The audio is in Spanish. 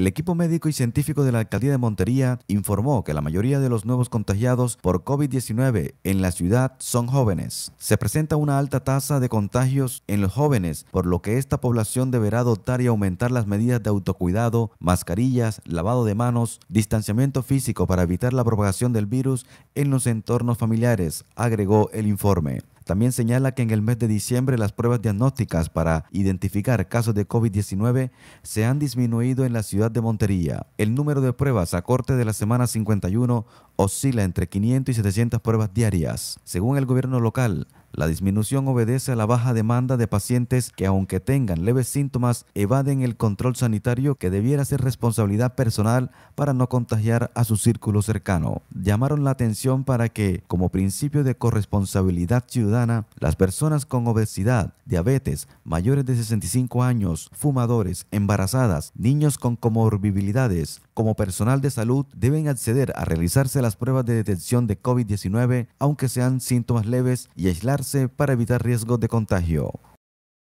El equipo médico y científico de la alcaldía de Montería informó que la mayoría de los nuevos contagiados por COVID-19 en la ciudad son jóvenes. Se presenta una alta tasa de contagios en los jóvenes, por lo que esta población deberá adoptar y aumentar las medidas de autocuidado, mascarillas, lavado de manos, distanciamiento físico para evitar la propagación del virus en los entornos familiares, agregó el informe. También señala que en el mes de diciembre las pruebas diagnósticas para identificar casos de COVID-19 se han disminuido en la ciudad de Montería. El número de pruebas a corte de la semana 51 oscila entre 500 y 700 pruebas diarias. Según el gobierno local, la disminución obedece a la baja demanda de pacientes que, aunque tengan leves síntomas, evaden el control sanitario que debiera ser responsabilidad personal para no contagiar a su círculo cercano. Llamaron la atención para que, como principio de corresponsabilidad ciudadana, las personas con obesidad, diabetes, mayores de 65 años, fumadores, embarazadas, niños con comorbilidades, como personal de salud, deben acceder a realizarse las pruebas de detección de COVID-19, aunque sean síntomas leves, y aislar para evitar riesgo de contagio.